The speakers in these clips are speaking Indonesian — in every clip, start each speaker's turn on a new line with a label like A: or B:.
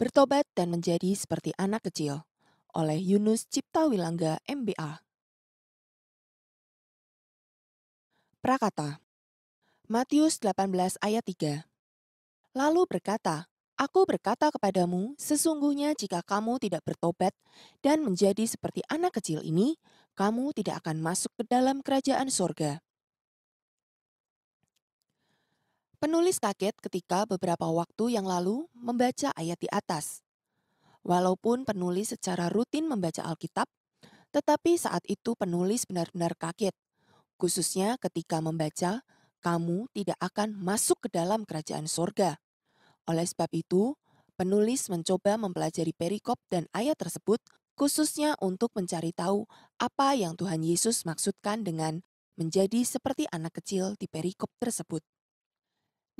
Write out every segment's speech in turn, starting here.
A: Bertobat dan menjadi seperti anak kecil oleh Yunus Cipta Wilangga MBA. Prakata Matius 18 ayat 3 Lalu berkata, Aku berkata kepadamu, sesungguhnya jika kamu tidak bertobat dan menjadi seperti anak kecil ini, kamu tidak akan masuk ke dalam kerajaan sorga. Penulis kaget ketika beberapa waktu yang lalu membaca ayat di atas. Walaupun penulis secara rutin membaca Alkitab, tetapi saat itu penulis benar-benar kaget, khususnya ketika membaca, "Kamu tidak akan masuk ke dalam kerajaan sorga." Oleh sebab itu, penulis mencoba mempelajari perikop dan ayat tersebut, khususnya untuk mencari tahu apa yang Tuhan Yesus maksudkan dengan menjadi seperti anak kecil di perikop tersebut.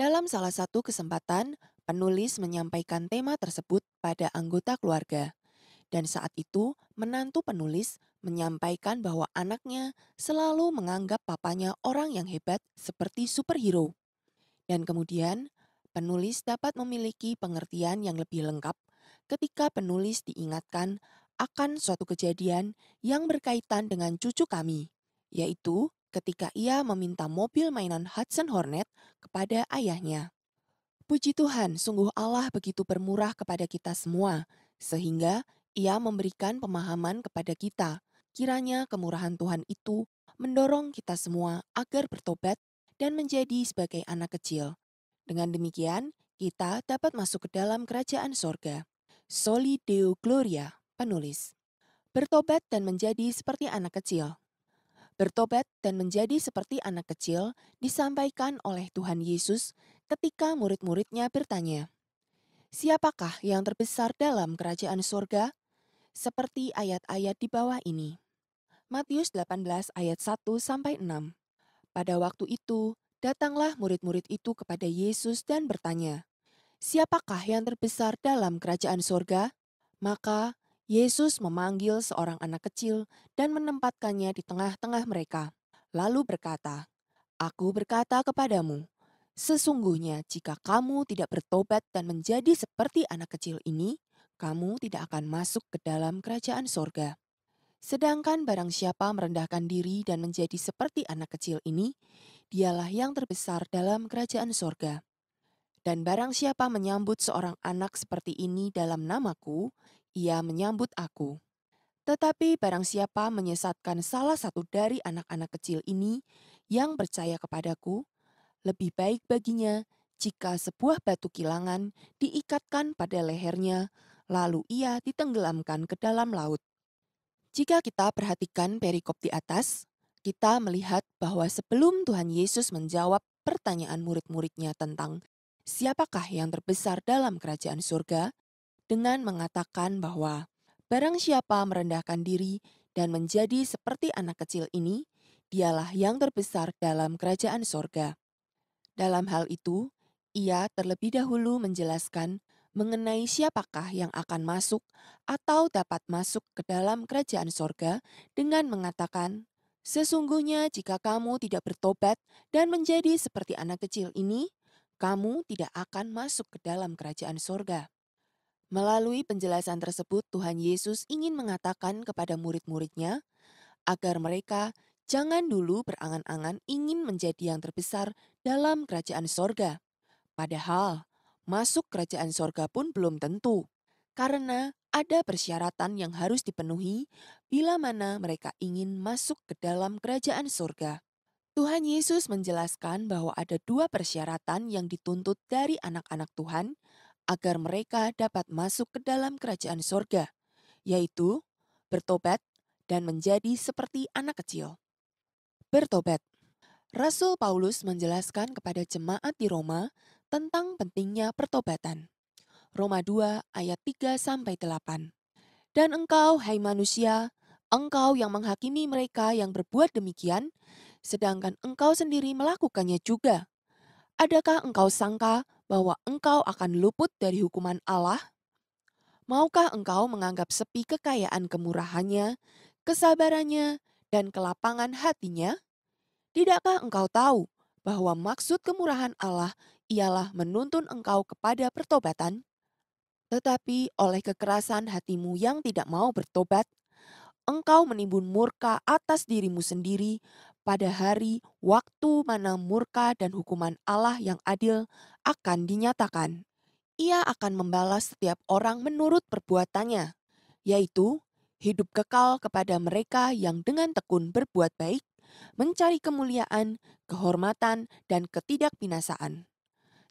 A: Dalam salah satu kesempatan, penulis menyampaikan tema tersebut pada anggota keluarga. Dan saat itu, menantu penulis menyampaikan bahwa anaknya selalu menganggap papanya orang yang hebat seperti superhero. Dan kemudian, penulis dapat memiliki pengertian yang lebih lengkap ketika penulis diingatkan akan suatu kejadian yang berkaitan dengan cucu kami, yaitu ketika ia meminta mobil mainan Hudson Hornet kepada ayahnya. Puji Tuhan, sungguh Allah begitu bermurah kepada kita semua, sehingga ia memberikan pemahaman kepada kita. Kiranya kemurahan Tuhan itu mendorong kita semua agar bertobat dan menjadi sebagai anak kecil. Dengan demikian, kita dapat masuk ke dalam kerajaan sorga. Soli Deo Gloria, penulis. Bertobat dan menjadi seperti anak kecil. Bertobat dan menjadi seperti anak kecil disampaikan oleh Tuhan Yesus ketika murid-muridnya bertanya, Siapakah yang terbesar dalam kerajaan surga? Seperti ayat-ayat di bawah ini. Matius 18 ayat 1 sampai 6. Pada waktu itu, datanglah murid-murid itu kepada Yesus dan bertanya, Siapakah yang terbesar dalam kerajaan surga? Maka Yesus memanggil seorang anak kecil dan menempatkannya di tengah-tengah mereka, lalu berkata, "Aku berkata kepadamu, sesungguhnya jika kamu tidak bertobat dan menjadi seperti anak kecil ini, kamu tidak akan masuk ke dalam kerajaan sorga." Sedangkan barang siapa merendahkan diri dan menjadi seperti anak kecil ini, dialah yang terbesar dalam kerajaan sorga. Dan barang siapa menyambut seorang anak seperti ini dalam namaku, ia menyambut aku. Tetapi barang siapa menyesatkan salah satu dari anak-anak kecil ini yang percaya kepadaku, lebih baik baginya jika sebuah batu kilangan diikatkan pada lehernya, lalu ia ditenggelamkan ke dalam laut. Jika kita perhatikan perikop di atas, kita melihat bahwa sebelum Tuhan Yesus menjawab pertanyaan murid-muridnya tentang siapakah yang terbesar dalam kerajaan surga, dengan mengatakan bahwa barang siapa merendahkan diri dan menjadi seperti anak kecil ini, dialah yang terbesar dalam kerajaan sorga. Dalam hal itu, ia terlebih dahulu menjelaskan mengenai siapakah yang akan masuk atau dapat masuk ke dalam kerajaan sorga dengan mengatakan, Sesungguhnya jika kamu tidak bertobat dan menjadi seperti anak kecil ini, kamu tidak akan masuk ke dalam kerajaan sorga. Melalui penjelasan tersebut, Tuhan Yesus ingin mengatakan kepada murid-muridnya agar mereka jangan dulu berangan-angan ingin menjadi yang terbesar dalam kerajaan sorga. Padahal, masuk kerajaan sorga pun belum tentu, karena ada persyaratan yang harus dipenuhi bila mana mereka ingin masuk ke dalam kerajaan sorga. Tuhan Yesus menjelaskan bahwa ada dua persyaratan yang dituntut dari anak-anak Tuhan agar mereka dapat masuk ke dalam kerajaan sorga, yaitu bertobat dan menjadi seperti anak kecil. Bertobat. Rasul Paulus menjelaskan kepada jemaat di Roma tentang pentingnya pertobatan. Roma 2 ayat 3 sampai 8. Dan engkau, hai manusia, engkau yang menghakimi mereka yang berbuat demikian, sedangkan engkau sendiri melakukannya juga. Adakah engkau sangka bahwa engkau akan luput dari hukuman Allah? Maukah engkau menganggap sepi kekayaan kemurahannya, kesabarannya, dan kelapangan hatinya? Tidakkah engkau tahu bahwa maksud kemurahan Allah ialah menuntun engkau kepada pertobatan? Tetapi oleh kekerasan hatimu yang tidak mau bertobat, engkau menimbun murka atas dirimu sendiri pada hari waktu mana murka dan hukuman Allah yang adil akan dinyatakan. Ia akan membalas setiap orang menurut perbuatannya, yaitu hidup kekal kepada mereka yang dengan tekun berbuat baik, mencari kemuliaan, kehormatan, dan ketidakbinasaan.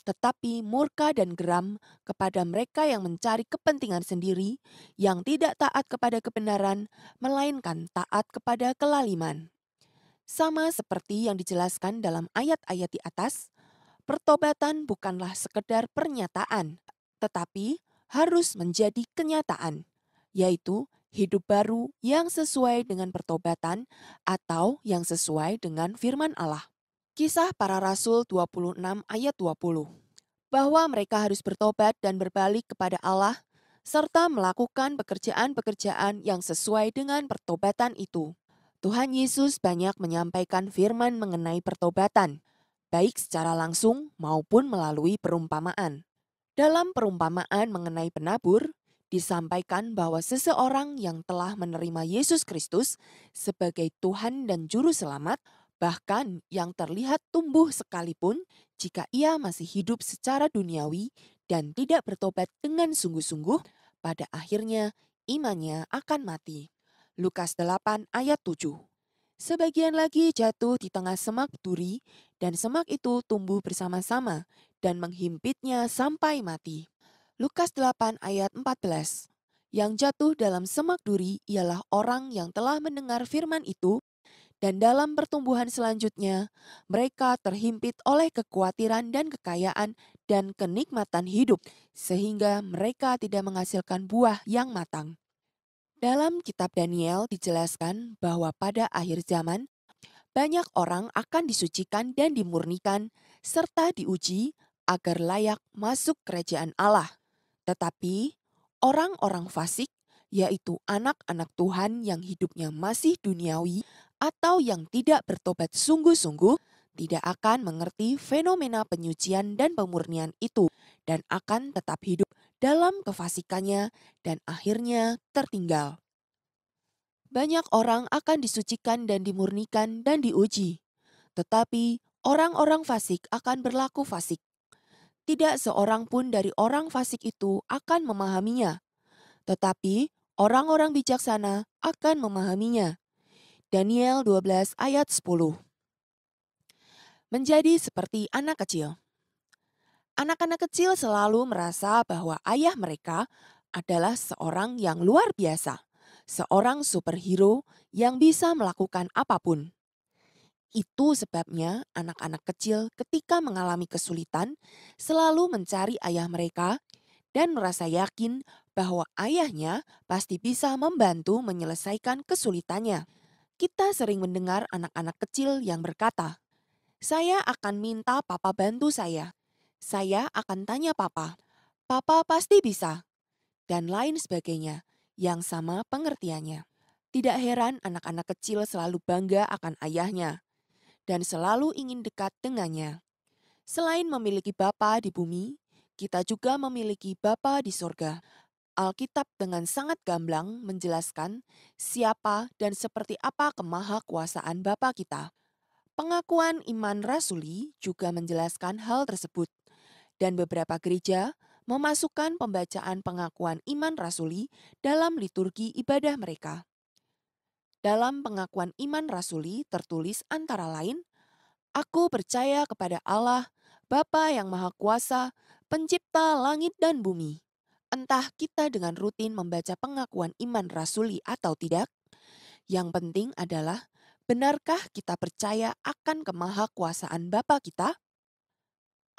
A: Tetapi murka dan geram kepada mereka yang mencari kepentingan sendiri, yang tidak taat kepada kebenaran, melainkan taat kepada kelaliman. Sama seperti yang dijelaskan dalam ayat-ayat di atas, pertobatan bukanlah sekedar pernyataan, tetapi harus menjadi kenyataan, yaitu hidup baru yang sesuai dengan pertobatan atau yang sesuai dengan firman Allah. Kisah para Rasul 26 ayat 20 bahwa mereka harus bertobat dan berbalik kepada Allah serta melakukan pekerjaan-pekerjaan yang sesuai dengan pertobatan itu. Tuhan Yesus banyak menyampaikan firman mengenai pertobatan, baik secara langsung maupun melalui perumpamaan. Dalam perumpamaan mengenai penabur, disampaikan bahwa seseorang yang telah menerima Yesus Kristus sebagai Tuhan dan Juru Selamat, bahkan yang terlihat tumbuh sekalipun, jika ia masih hidup secara duniawi dan tidak bertobat dengan sungguh-sungguh, pada akhirnya imannya akan mati. Lukas 8 ayat 7. Sebagian lagi jatuh di tengah semak duri dan semak itu tumbuh bersama-sama dan menghimpitnya sampai mati. Lukas 8 ayat 14. Yang jatuh dalam semak duri ialah orang yang telah mendengar firman itu dan dalam pertumbuhan selanjutnya mereka terhimpit oleh kekhawatiran dan kekayaan dan kenikmatan hidup, sehingga mereka tidak menghasilkan buah yang matang. Dalam kitab Daniel dijelaskan bahwa pada akhir zaman, banyak orang akan disucikan dan dimurnikan serta diuji agar layak masuk kerajaan Allah. Tetapi orang-orang fasik, yaitu anak-anak Tuhan yang hidupnya masih duniawi atau yang tidak bertobat sungguh-sungguh, tidak akan mengerti fenomena penyucian dan pemurnian itu dan akan tetap hidup dalam kefasikannya dan akhirnya tertinggal. Banyak orang akan disucikan dan dimurnikan dan diuji, tetapi orang-orang fasik akan berlaku fasik. Tidak seorang pun dari orang fasik itu akan memahaminya, tetapi orang-orang bijaksana akan memahaminya. Daniel 12 ayat 10 Menjadi seperti anak kecil. Anak-anak kecil selalu merasa bahwa ayah mereka adalah seorang yang luar biasa, seorang superhero yang bisa melakukan apapun. Itu sebabnya anak-anak kecil ketika mengalami kesulitan selalu mencari ayah mereka dan merasa yakin bahwa ayahnya pasti bisa membantu menyelesaikan kesulitannya. Kita sering mendengar anak-anak kecil yang berkata, "Saya akan minta papa bantu saya saya akan tanya papa. Papa pasti bisa. Dan lain sebagainya, yang sama pengertiannya. Tidak heran anak-anak kecil selalu bangga akan ayahnya dan selalu ingin dekat dengannya. Selain memiliki Bapa di bumi, kita juga memiliki Bapa di surga. Alkitab dengan sangat gamblang menjelaskan siapa dan seperti apa kemahakuasaan Bapa kita. Pengakuan iman rasuli juga menjelaskan hal tersebut dan beberapa gereja memasukkan pembacaan pengakuan iman rasuli dalam liturgi ibadah mereka. Dalam pengakuan iman rasuli tertulis antara lain, Aku percaya kepada Allah, Bapa yang Maha Kuasa, pencipta langit dan bumi. Entah kita dengan rutin membaca pengakuan iman rasuli atau tidak, yang penting adalah benarkah kita percaya akan kemahakuasaan Bapa kita?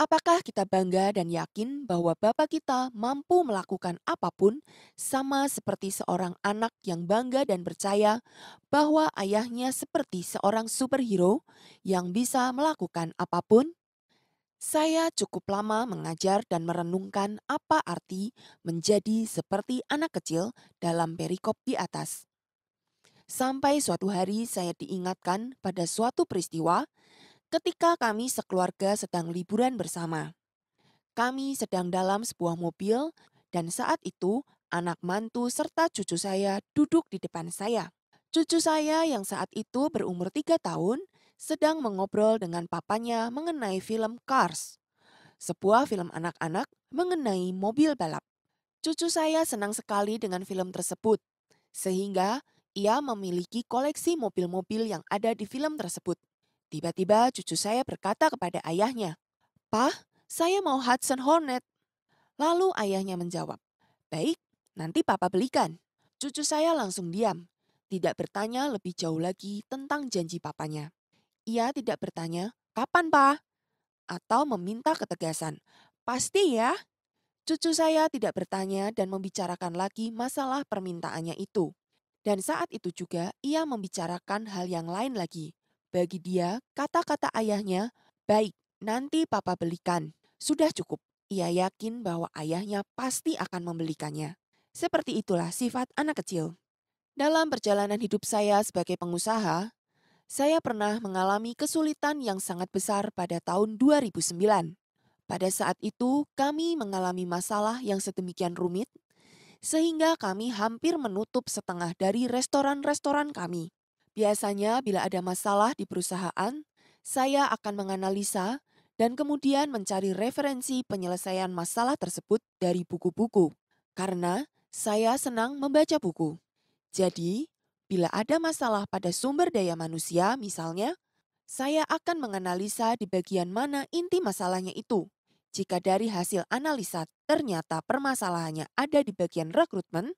A: Apakah kita bangga dan yakin bahwa Bapak kita mampu melakukan apapun, sama seperti seorang anak yang bangga dan percaya bahwa ayahnya seperti seorang superhero yang bisa melakukan apapun? Saya cukup lama mengajar dan merenungkan apa arti menjadi seperti anak kecil dalam perikop di atas. Sampai suatu hari saya diingatkan pada suatu peristiwa ketika kami sekeluarga sedang liburan bersama. Kami sedang dalam sebuah mobil dan saat itu anak mantu serta cucu saya duduk di depan saya. Cucu saya yang saat itu berumur tiga tahun sedang mengobrol dengan papanya mengenai film Cars, sebuah film anak-anak mengenai mobil balap. Cucu saya senang sekali dengan film tersebut, sehingga ia memiliki koleksi mobil-mobil yang ada di film tersebut. Tiba-tiba cucu saya berkata kepada ayahnya, Pah, saya mau Hudson Hornet. Lalu ayahnya menjawab, Baik, nanti papa belikan. Cucu saya langsung diam, tidak bertanya lebih jauh lagi tentang janji papanya. Ia tidak bertanya, kapan pak? Atau meminta ketegasan, pasti ya. Cucu saya tidak bertanya dan membicarakan lagi masalah permintaannya itu. Dan saat itu juga ia membicarakan hal yang lain lagi, bagi dia, kata-kata ayahnya, baik, nanti papa belikan. Sudah cukup. Ia yakin bahwa ayahnya pasti akan membelikannya. Seperti itulah sifat anak kecil. Dalam perjalanan hidup saya sebagai pengusaha, saya pernah mengalami kesulitan yang sangat besar pada tahun 2009. Pada saat itu, kami mengalami masalah yang sedemikian rumit, sehingga kami hampir menutup setengah dari restoran-restoran kami. Biasanya bila ada masalah di perusahaan, saya akan menganalisa dan kemudian mencari referensi penyelesaian masalah tersebut dari buku-buku. Karena saya senang membaca buku. Jadi, bila ada masalah pada sumber daya manusia misalnya, saya akan menganalisa di bagian mana inti masalahnya itu. Jika dari hasil analisa ternyata permasalahannya ada di bagian rekrutmen,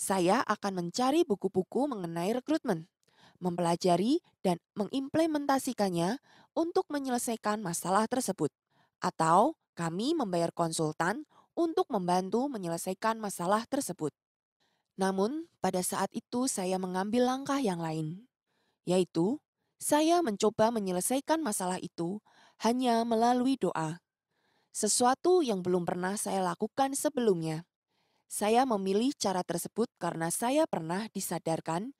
A: saya akan mencari buku-buku mengenai rekrutmen mempelajari dan mengimplementasikannya untuk menyelesaikan masalah tersebut, atau kami membayar konsultan untuk membantu menyelesaikan masalah tersebut. Namun, pada saat itu saya mengambil langkah yang lain, yaitu saya mencoba menyelesaikan masalah itu hanya melalui doa, sesuatu yang belum pernah saya lakukan sebelumnya saya memilih cara tersebut karena saya pernah disadarkan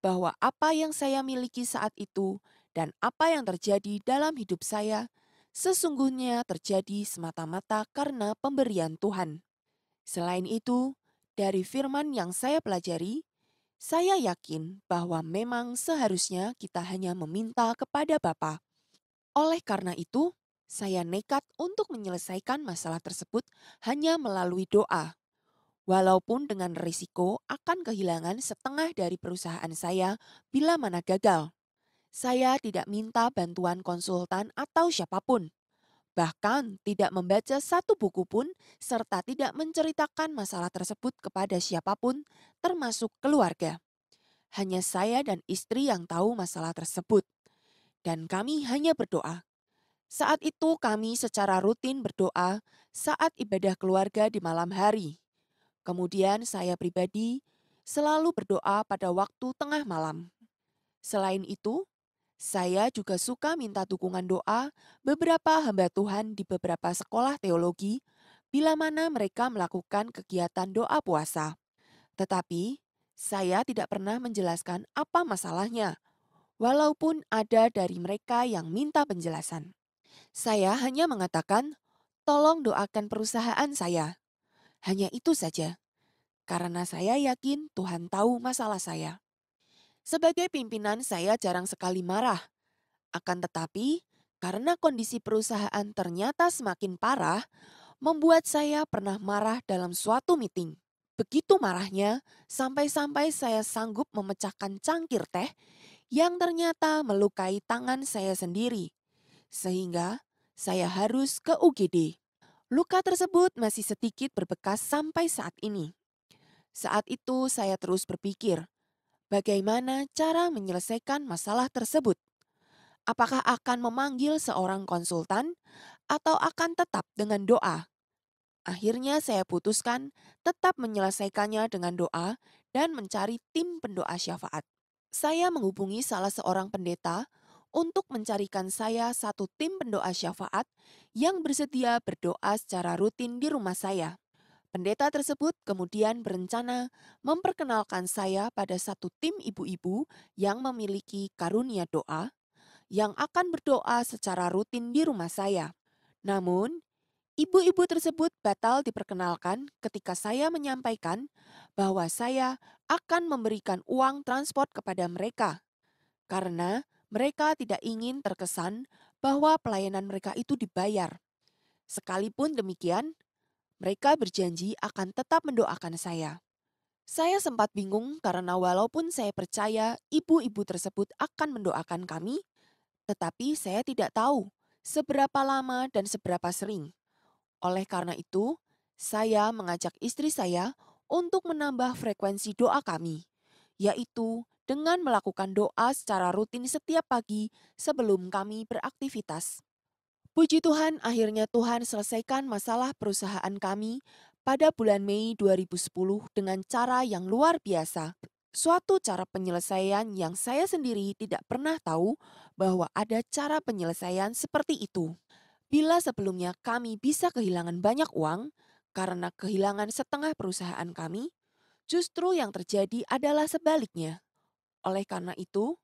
A: bahwa apa yang saya miliki saat itu dan apa yang terjadi dalam hidup saya sesungguhnya terjadi semata-mata karena pemberian Tuhan. Selain itu, dari firman yang saya pelajari, saya yakin bahwa memang seharusnya kita hanya meminta kepada Bapa. Oleh karena itu, saya nekat untuk menyelesaikan masalah tersebut hanya melalui doa. Walaupun dengan risiko akan kehilangan setengah dari perusahaan saya bila mana gagal. Saya tidak minta bantuan konsultan atau siapapun. Bahkan tidak membaca satu buku pun serta tidak menceritakan masalah tersebut kepada siapapun termasuk keluarga. Hanya saya dan istri yang tahu masalah tersebut. Dan kami hanya berdoa saat itu kami secara rutin berdoa saat ibadah keluarga di malam hari. Kemudian saya pribadi selalu berdoa pada waktu tengah malam. Selain itu, saya juga suka minta dukungan doa beberapa hamba Tuhan di beberapa sekolah teologi bila mana mereka melakukan kegiatan doa puasa. Tetapi, saya tidak pernah menjelaskan apa masalahnya, walaupun ada dari mereka yang minta penjelasan. Saya hanya mengatakan, tolong doakan perusahaan saya. Hanya itu saja, karena saya yakin Tuhan tahu masalah saya. Sebagai pimpinan, saya jarang sekali marah. Akan tetapi, karena kondisi perusahaan ternyata semakin parah, membuat saya pernah marah dalam suatu meeting. Begitu marahnya, sampai-sampai saya sanggup memecahkan cangkir teh yang ternyata melukai tangan saya sendiri, sehingga saya harus ke UGD. Luka tersebut masih sedikit berbekas sampai saat ini. Saat itu saya terus berpikir, bagaimana cara menyelesaikan masalah tersebut? Apakah akan memanggil seorang konsultan atau akan tetap dengan doa? Akhirnya saya putuskan tetap menyelesaikannya dengan doa dan mencari tim pendoa syafaat. Saya menghubungi salah seorang pendeta untuk mencarikan saya satu tim pendoa syafaat yang bersedia berdoa secara rutin di rumah saya. Pendeta tersebut kemudian berencana memperkenalkan saya pada satu tim ibu-ibu yang memiliki karunia doa, yang akan berdoa secara rutin di rumah saya. Namun, ibu-ibu tersebut batal diperkenalkan ketika saya menyampaikan bahwa saya akan memberikan uang transport kepada mereka, karena mereka tidak ingin terkesan bahwa pelayanan mereka itu dibayar. Sekalipun demikian, mereka berjanji akan tetap mendoakan saya. Saya sempat bingung karena walaupun saya percaya ibu-ibu tersebut akan mendoakan kami, tetapi saya tidak tahu seberapa lama dan seberapa sering. Oleh karena itu, saya mengajak istri saya untuk menambah frekuensi doa kami, yaitu dengan melakukan doa secara rutin setiap pagi sebelum kami beraktivitas. Puji Tuhan, akhirnya Tuhan selesaikan masalah perusahaan kami pada bulan Mei 2010 dengan cara yang luar biasa. Suatu cara penyelesaian yang saya sendiri tidak pernah tahu bahwa ada cara penyelesaian seperti itu. Bila sebelumnya kami bisa kehilangan banyak uang karena kehilangan setengah perusahaan kami, justru yang terjadi adalah sebaliknya. Oleh karena itu,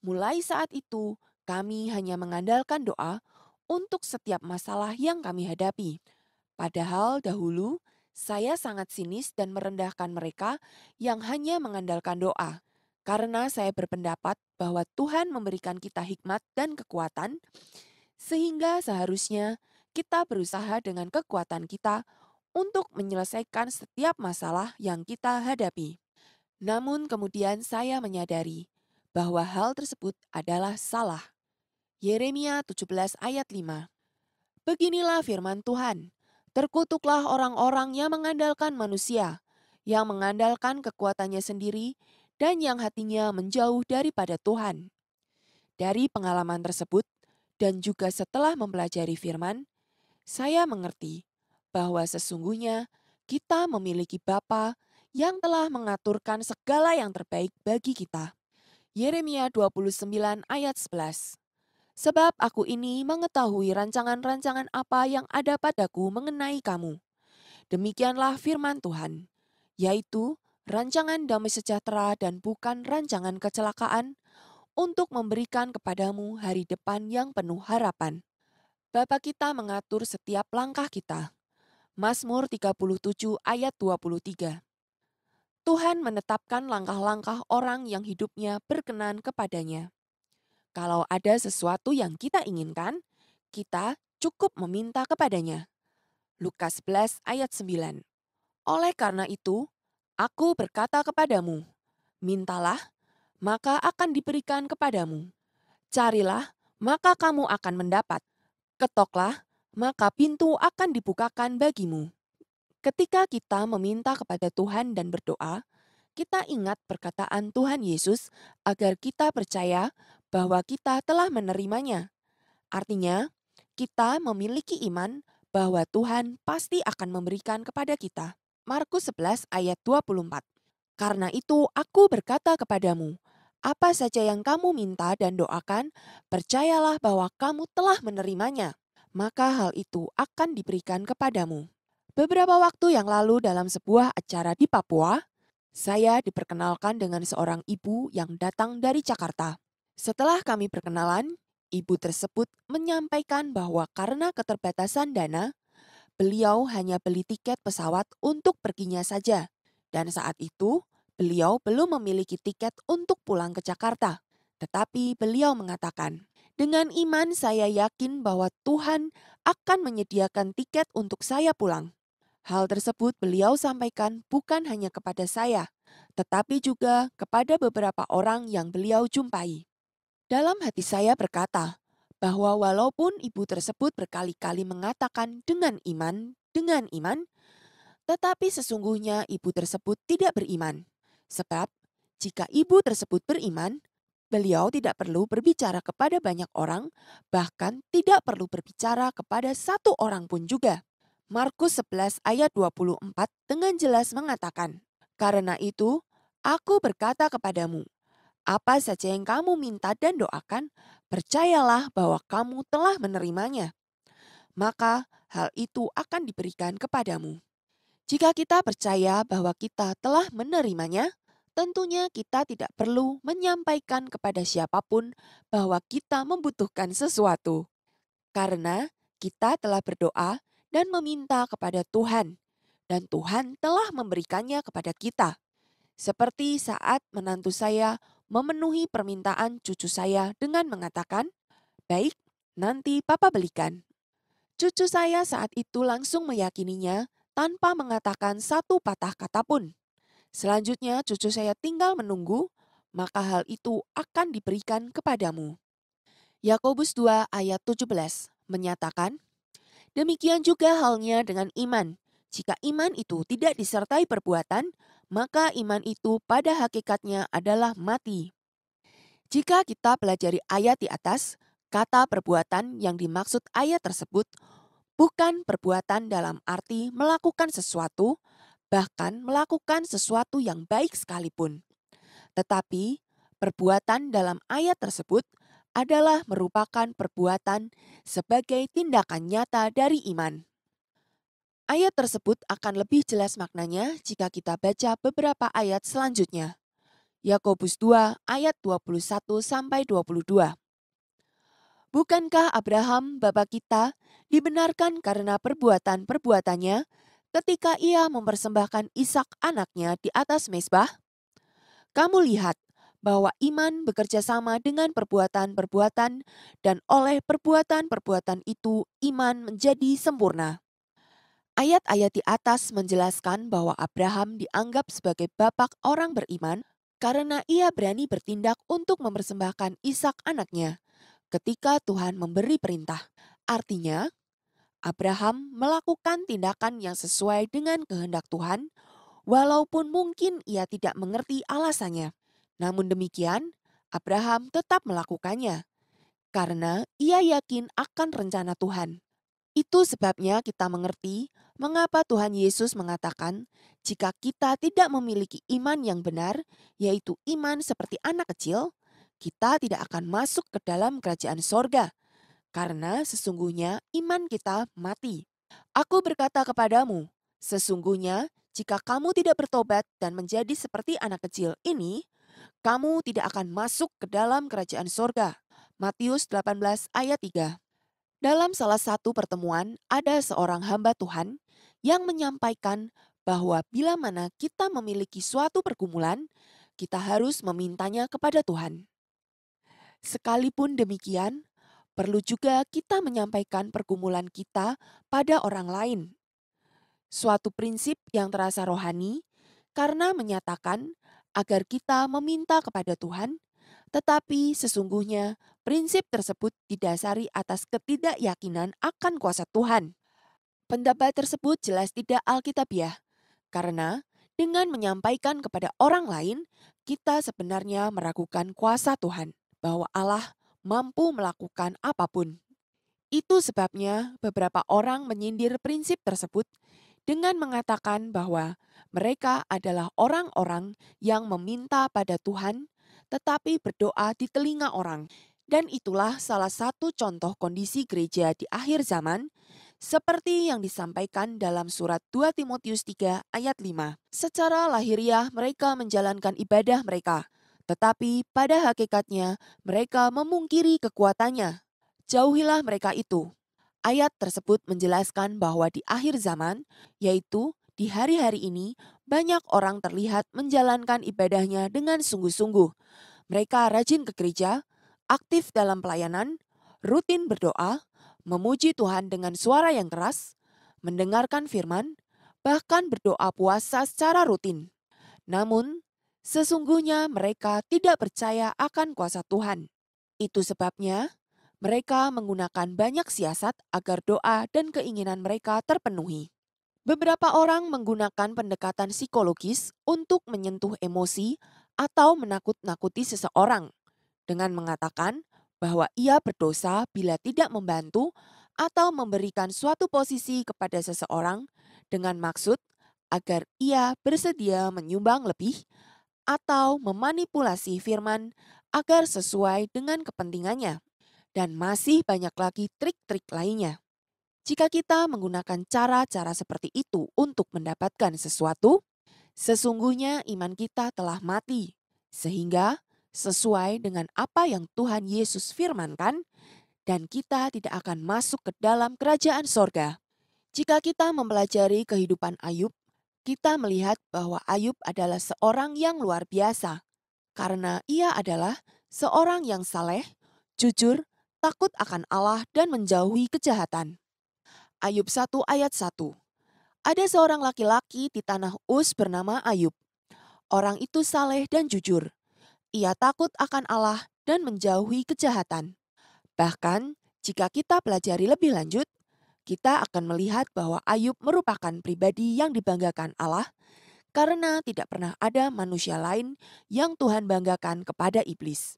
A: mulai saat itu kami hanya mengandalkan doa untuk setiap masalah yang kami hadapi. Padahal dahulu saya sangat sinis dan merendahkan mereka yang hanya mengandalkan doa. Karena saya berpendapat bahwa Tuhan memberikan kita hikmat dan kekuatan, sehingga seharusnya kita berusaha dengan kekuatan kita untuk menyelesaikan setiap masalah yang kita hadapi. Namun kemudian saya menyadari bahwa hal tersebut adalah salah. Yeremia 17 ayat 5 Beginilah firman Tuhan, terkutuklah orang-orang yang mengandalkan manusia, yang mengandalkan kekuatannya sendiri, dan yang hatinya menjauh daripada Tuhan. Dari pengalaman tersebut, dan juga setelah mempelajari firman, saya mengerti bahwa sesungguhnya kita memiliki Bapa yang telah mengaturkan segala yang terbaik bagi kita. Yeremia 29 ayat 11 Sebab aku ini mengetahui rancangan-rancangan apa yang ada padaku mengenai kamu. Demikianlah firman Tuhan, yaitu rancangan damai sejahtera dan bukan rancangan kecelakaan, untuk memberikan kepadamu hari depan yang penuh harapan. Bapa kita mengatur setiap langkah kita. Masmur 37 ayat 23. Tuhan menetapkan langkah-langkah orang yang hidupnya berkenan kepadanya. Kalau ada sesuatu yang kita inginkan, kita cukup meminta kepadanya. Lukas 11 ayat 9 Oleh karena itu, aku berkata kepadamu, mintalah, maka akan diberikan kepadamu. Carilah, maka kamu akan mendapat. Ketoklah, maka pintu akan dibukakan bagimu. Ketika kita meminta kepada Tuhan dan berdoa, kita ingat perkataan Tuhan Yesus agar kita percaya bahwa kita telah menerimanya. Artinya, kita memiliki iman bahwa Tuhan pasti akan memberikan kepada kita. Markus 11 ayat 24. Karena itu aku berkata kepadamu, apa saja yang kamu minta dan doakan, percayalah bahwa kamu telah menerimanya, maka hal itu akan diberikan kepadamu. Beberapa waktu yang lalu dalam sebuah acara di Papua, saya diperkenalkan dengan seorang ibu yang datang dari Jakarta. Setelah kami perkenalan, ibu tersebut menyampaikan bahwa karena keterbatasan dana, beliau hanya beli tiket pesawat untuk perginya saja. Dan saat itu, beliau belum memiliki tiket untuk pulang ke Jakarta. Tetapi beliau mengatakan, dengan iman saya yakin bahwa Tuhan akan menyediakan tiket untuk saya pulang. Hal tersebut beliau sampaikan bukan hanya kepada saya, tetapi juga kepada beberapa orang yang beliau jumpai. Dalam hati saya berkata bahwa walaupun ibu tersebut berkali-kali mengatakan dengan iman, dengan iman, tetapi sesungguhnya ibu tersebut tidak beriman. Sebab jika ibu tersebut beriman, beliau tidak perlu berbicara kepada banyak orang, bahkan tidak perlu berbicara kepada satu orang pun juga. Markus 11 ayat 24 dengan jelas mengatakan, Karena itu, aku berkata kepadamu, apa saja yang kamu minta dan doakan, percayalah bahwa kamu telah menerimanya. Maka hal itu akan diberikan kepadamu. Jika kita percaya bahwa kita telah menerimanya, tentunya kita tidak perlu menyampaikan kepada siapapun bahwa kita membutuhkan sesuatu, karena kita telah berdoa dan meminta kepada Tuhan, dan Tuhan telah memberikannya kepada kita. Seperti saat menantu saya memenuhi permintaan cucu saya dengan mengatakan, "Baik, nanti Papa belikan." Cucu saya saat itu langsung meyakininya tanpa mengatakan satu patah kata pun. Selanjutnya, cucu saya tinggal menunggu, maka hal itu akan diberikan kepadamu. Yakobus 2 ayat 17 menyatakan, Demikian juga halnya dengan iman. Jika iman itu tidak disertai perbuatan, maka iman itu pada hakikatnya adalah mati. Jika kita pelajari ayat di atas, kata perbuatan yang dimaksud ayat tersebut bukan perbuatan dalam arti melakukan sesuatu, bahkan melakukan sesuatu yang baik sekalipun. Tetapi perbuatan dalam ayat tersebut adalah merupakan perbuatan sebagai tindakan nyata dari iman. Ayat tersebut akan lebih jelas maknanya jika kita baca beberapa ayat selanjutnya. Yakobus 2 ayat 21 sampai 22. Bukankah Abraham bapa kita dibenarkan karena perbuatan-perbuatannya ketika ia mempersembahkan Ishak anaknya di atas mesbah? Kamu lihat, bahwa iman bekerja sama dengan perbuatan-perbuatan, dan oleh perbuatan-perbuatan itu iman menjadi sempurna. Ayat-ayat di atas menjelaskan bahwa Abraham dianggap sebagai bapak orang beriman karena ia berani bertindak untuk mempersembahkan Ishak anaknya ketika Tuhan memberi perintah. Artinya, Abraham melakukan tindakan yang sesuai dengan kehendak Tuhan, walaupun mungkin ia tidak mengerti alasannya. Namun demikian, Abraham tetap melakukannya karena ia yakin akan rencana Tuhan. Itu sebabnya kita mengerti mengapa Tuhan Yesus mengatakan, "Jika kita tidak memiliki iman yang benar, yaitu iman seperti anak kecil, kita tidak akan masuk ke dalam kerajaan sorga, karena sesungguhnya iman kita mati." Aku berkata kepadamu, sesungguhnya jika kamu tidak bertobat dan menjadi seperti anak kecil ini, kamu tidak akan masuk ke dalam kerajaan sorga. Matius 18 ayat 3 Dalam salah satu pertemuan, ada seorang hamba Tuhan yang menyampaikan bahwa bila mana kita memiliki suatu pergumulan, kita harus memintanya kepada Tuhan. Sekalipun demikian, perlu juga kita menyampaikan pergumulan kita pada orang lain. Suatu prinsip yang terasa rohani karena menyatakan agar kita meminta kepada Tuhan, tetapi sesungguhnya prinsip tersebut didasari atas ketidakyakinan akan kuasa Tuhan. Pendapat tersebut jelas tidak alkitabiah, karena dengan menyampaikan kepada orang lain, kita sebenarnya meragukan kuasa Tuhan bahwa Allah mampu melakukan apapun. Itu sebabnya beberapa orang menyindir prinsip tersebut dengan mengatakan bahwa mereka adalah orang-orang yang meminta pada Tuhan tetapi berdoa di telinga orang. Dan itulah salah satu contoh kondisi gereja di akhir zaman seperti yang disampaikan dalam surat 2 Timotius 3 ayat 5. Secara lahiriah mereka menjalankan ibadah mereka, tetapi pada hakikatnya mereka memungkiri kekuatannya. Jauhilah mereka itu, Ayat tersebut menjelaskan bahwa di akhir zaman, yaitu di hari-hari ini, banyak orang terlihat menjalankan ibadahnya dengan sungguh-sungguh. Mereka rajin ke gereja, aktif dalam pelayanan, rutin berdoa, memuji Tuhan dengan suara yang keras, mendengarkan firman, bahkan berdoa puasa secara rutin. Namun, sesungguhnya mereka tidak percaya akan kuasa Tuhan. Itu sebabnya mereka menggunakan banyak siasat agar doa dan keinginan mereka terpenuhi. Beberapa orang menggunakan pendekatan psikologis untuk menyentuh emosi atau menakut-nakuti seseorang dengan mengatakan bahwa ia berdosa bila tidak membantu atau memberikan suatu posisi kepada seseorang dengan maksud agar ia bersedia menyumbang lebih atau memanipulasi firman agar sesuai dengan kepentingannya dan masih banyak lagi trik-trik lainnya. Jika kita menggunakan cara-cara seperti itu untuk mendapatkan sesuatu, sesungguhnya iman kita telah mati, sehingga sesuai dengan apa yang Tuhan Yesus firmankan, dan kita tidak akan masuk ke dalam kerajaan sorga. Jika kita mempelajari kehidupan Ayub, kita melihat bahwa Ayub adalah seorang yang luar biasa, karena ia adalah seorang yang saleh, jujur, takut akan Allah dan menjauhi kejahatan. Ayub 1 ayat 1 Ada seorang laki-laki di tanah Us bernama Ayub. Orang itu saleh dan jujur. Ia takut akan Allah dan menjauhi kejahatan. Bahkan, jika kita pelajari lebih lanjut, kita akan melihat bahwa Ayub merupakan pribadi yang dibanggakan Allah karena tidak pernah ada manusia lain yang Tuhan banggakan kepada iblis.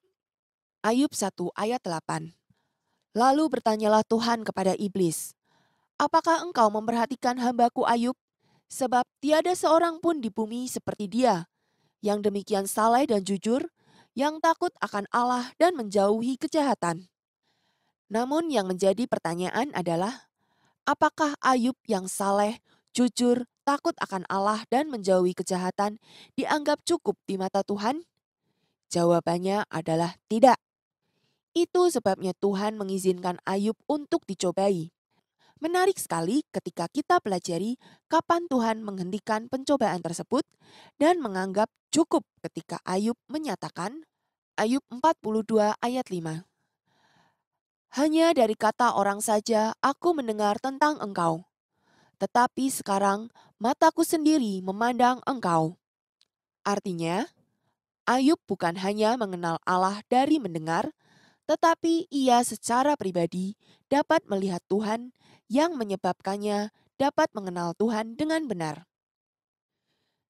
A: Ayub 1 ayat 8 Lalu bertanyalah Tuhan kepada iblis, Apakah engkau memperhatikan hambaku Ayub? Sebab tiada seorang pun di bumi seperti dia, yang demikian saleh dan jujur, yang takut akan Allah dan menjauhi kejahatan. Namun yang menjadi pertanyaan adalah, apakah Ayub yang saleh, jujur, takut akan Allah dan menjauhi kejahatan dianggap cukup di mata Tuhan? Jawabannya adalah tidak. Itu sebabnya Tuhan mengizinkan Ayub untuk dicobai. Menarik sekali ketika kita pelajari kapan Tuhan menghentikan pencobaan tersebut dan menganggap cukup ketika Ayub menyatakan Ayub 42 ayat 5. Hanya dari kata orang saja aku mendengar tentang engkau. Tetapi sekarang mataku sendiri memandang engkau. Artinya, Ayub bukan hanya mengenal Allah dari mendengar, tetapi ia secara pribadi dapat melihat Tuhan yang menyebabkannya dapat mengenal Tuhan dengan benar.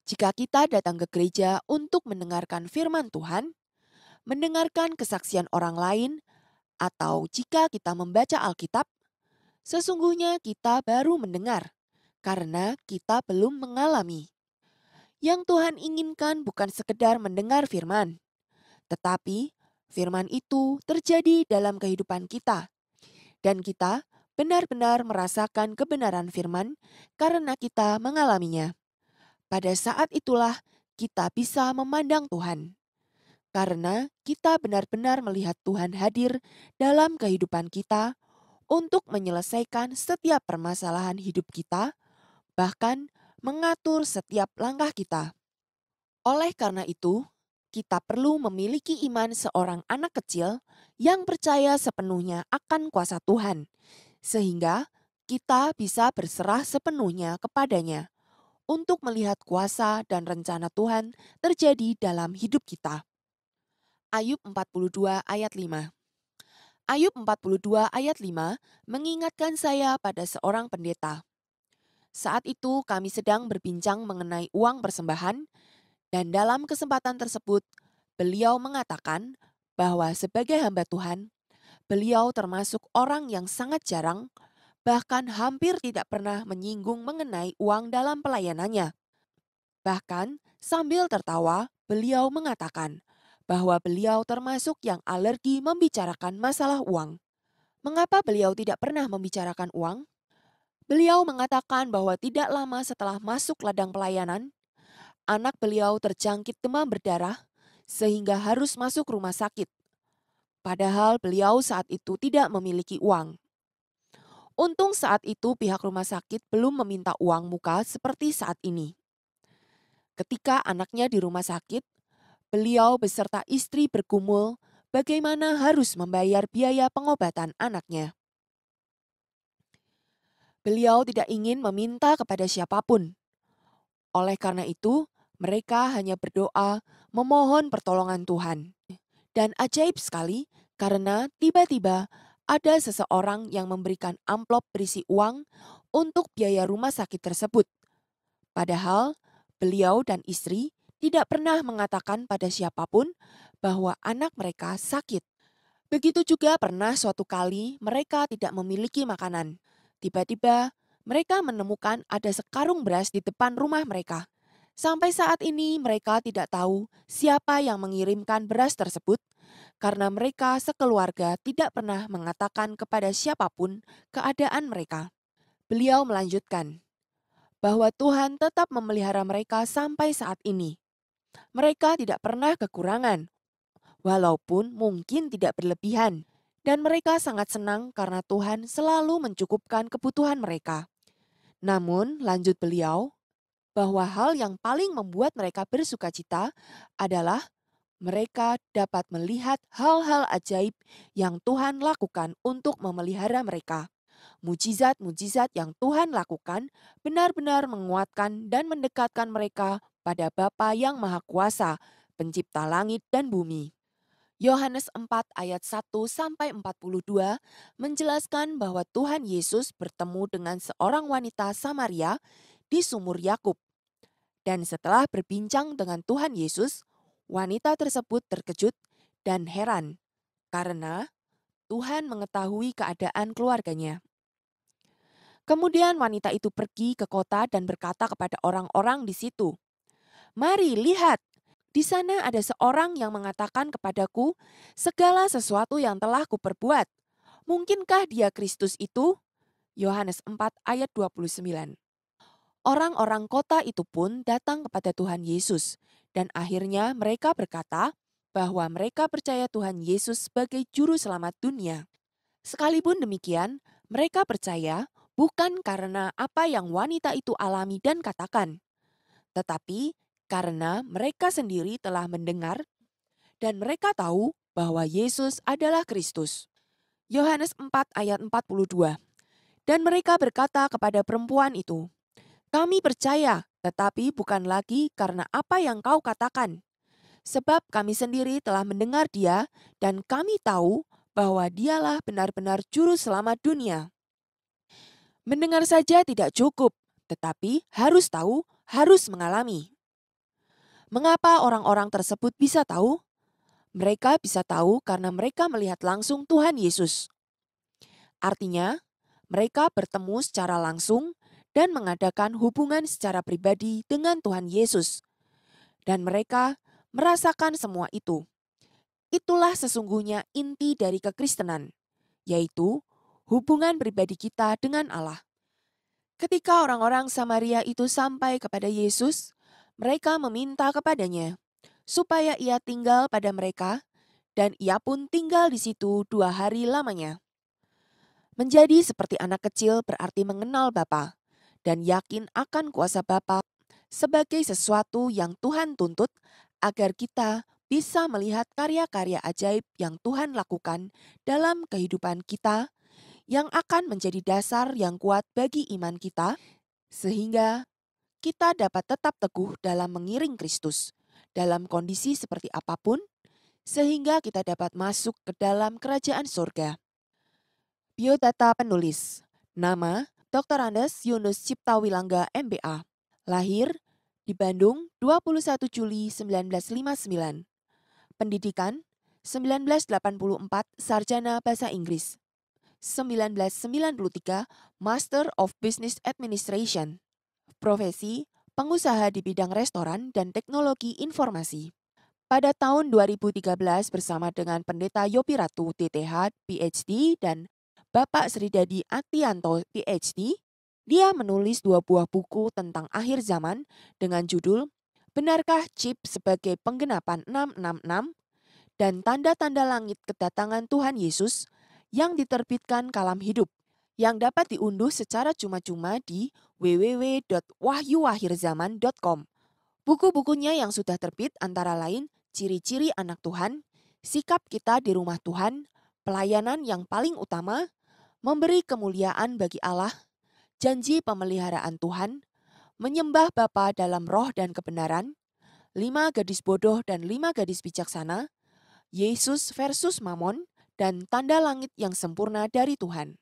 A: Jika kita datang ke gereja untuk mendengarkan firman Tuhan, mendengarkan kesaksian orang lain, atau jika kita membaca Alkitab, sesungguhnya kita baru mendengar karena kita belum mengalami. Yang Tuhan inginkan bukan sekedar mendengar firman, tetapi Firman itu terjadi dalam kehidupan kita, dan kita benar-benar merasakan kebenaran firman karena kita mengalaminya. Pada saat itulah kita bisa memandang Tuhan, karena kita benar-benar melihat Tuhan hadir dalam kehidupan kita untuk menyelesaikan setiap permasalahan hidup kita, bahkan mengatur setiap langkah kita. Oleh karena itu, kita perlu memiliki iman seorang anak kecil yang percaya sepenuhnya akan kuasa Tuhan, sehingga kita bisa berserah sepenuhnya kepadanya untuk melihat kuasa dan rencana Tuhan terjadi dalam hidup kita. Ayub 42 ayat 5 Ayub 42 ayat 5 mengingatkan saya pada seorang pendeta. Saat itu kami sedang berbincang mengenai uang persembahan dan dalam kesempatan tersebut, beliau mengatakan bahwa sebagai hamba Tuhan, beliau termasuk orang yang sangat jarang, bahkan hampir tidak pernah menyinggung mengenai uang dalam pelayanannya. Bahkan sambil tertawa, beliau mengatakan bahwa beliau termasuk yang alergi membicarakan masalah uang. Mengapa beliau tidak pernah membicarakan uang? Beliau mengatakan bahwa tidak lama setelah masuk ladang pelayanan, anak beliau terjangkit demam berdarah sehingga harus masuk rumah sakit. Padahal beliau saat itu tidak memiliki uang. Untung saat itu pihak rumah sakit belum meminta uang muka seperti saat ini. Ketika anaknya di rumah sakit, beliau beserta istri bergumul bagaimana harus membayar biaya pengobatan anaknya. Beliau tidak ingin meminta kepada siapapun. Oleh karena itu, mereka hanya berdoa, memohon pertolongan Tuhan. Dan ajaib sekali karena tiba-tiba ada seseorang yang memberikan amplop berisi uang untuk biaya rumah sakit tersebut. Padahal beliau dan istri tidak pernah mengatakan pada siapapun bahwa anak mereka sakit. Begitu juga pernah suatu kali mereka tidak memiliki makanan. Tiba-tiba mereka menemukan ada sekarung beras di depan rumah mereka. Sampai saat ini mereka tidak tahu siapa yang mengirimkan beras tersebut karena mereka sekeluarga tidak pernah mengatakan kepada siapapun keadaan mereka. Beliau melanjutkan bahwa Tuhan tetap memelihara mereka sampai saat ini. Mereka tidak pernah kekurangan, walaupun mungkin tidak berlebihan, dan mereka sangat senang karena Tuhan selalu mencukupkan kebutuhan mereka. Namun, lanjut beliau, bahwa hal yang paling membuat mereka bersuka cita adalah mereka dapat melihat hal-hal ajaib yang Tuhan lakukan untuk memelihara mereka. Mujizat-mujizat yang Tuhan lakukan benar-benar menguatkan dan mendekatkan mereka pada Bapa yang Maha Kuasa, pencipta langit dan bumi. Yohanes 4 ayat 1 sampai 42 menjelaskan bahwa Tuhan Yesus bertemu dengan seorang wanita Samaria di sumur Yakub. Dan setelah berbincang dengan Tuhan Yesus, wanita tersebut terkejut dan heran karena Tuhan mengetahui keadaan keluarganya. Kemudian wanita itu pergi ke kota dan berkata kepada orang-orang di situ, "Mari lihat, di sana ada seorang yang mengatakan kepadaku segala sesuatu yang telah kuperbuat. Mungkinkah dia Kristus itu?" Yohanes 4 ayat 29. Orang-orang kota itu pun datang kepada Tuhan Yesus, dan akhirnya mereka berkata bahwa mereka percaya Tuhan Yesus sebagai Juru Selamat dunia. Sekalipun demikian, mereka percaya bukan karena apa yang wanita itu alami dan katakan, tetapi karena mereka sendiri telah mendengar dan mereka tahu bahwa Yesus adalah Kristus. Yohanes 4 ayat 42. Dan mereka berkata kepada perempuan itu, kami percaya, tetapi bukan lagi karena apa yang kau katakan. Sebab kami sendiri telah mendengar dia dan kami tahu bahwa dialah benar-benar juru selamat dunia. Mendengar saja tidak cukup, tetapi harus tahu, harus mengalami. Mengapa orang-orang tersebut bisa tahu? Mereka bisa tahu karena mereka melihat langsung Tuhan Yesus. Artinya, mereka bertemu secara langsung dan mengadakan hubungan secara pribadi dengan Tuhan Yesus. Dan mereka merasakan semua itu. Itulah sesungguhnya inti dari kekristenan, yaitu hubungan pribadi kita dengan Allah. Ketika orang-orang Samaria itu sampai kepada Yesus, mereka meminta kepadanya supaya ia tinggal pada mereka, dan ia pun tinggal di situ dua hari lamanya. Menjadi seperti anak kecil berarti mengenal Bapa dan yakin akan kuasa Bapa sebagai sesuatu yang Tuhan tuntut agar kita bisa melihat karya-karya ajaib yang Tuhan lakukan dalam kehidupan kita yang akan menjadi dasar yang kuat bagi iman kita sehingga kita dapat tetap teguh dalam mengiring Kristus dalam kondisi seperti apapun, sehingga kita dapat masuk ke dalam kerajaan surga. Biodata penulis, nama, Dr. Andes Yunus Cipta Wilangga MBA, lahir di Bandung 21 Juli 1959. Pendidikan 1984 Sarjana Bahasa Inggris. 1993 Master of Business Administration. Profesi pengusaha di bidang restoran dan teknologi informasi. Pada tahun 2013 bersama dengan Pendeta Yopi Ratu TTH, PhD, dan Bapak Sri Dadi Atianto PhD, dia menulis dua buah buku tentang akhir zaman dengan judul Benarkah Chip sebagai penggenapan 666 dan tanda-tanda langit kedatangan Tuhan Yesus yang diterbitkan Kalam Hidup yang dapat diunduh secara cuma-cuma di www.wahyuakhirzaman.com. Buku-bukunya yang sudah terbit antara lain Ciri-ciri Anak Tuhan, Sikap Kita di Rumah Tuhan, Pelayanan yang Paling Utama, memberi kemuliaan bagi Allah, janji pemeliharaan Tuhan, menyembah Bapa dalam roh dan kebenaran, lima gadis bodoh dan lima gadis bijaksana, Yesus versus Mamon, dan tanda langit yang sempurna dari Tuhan.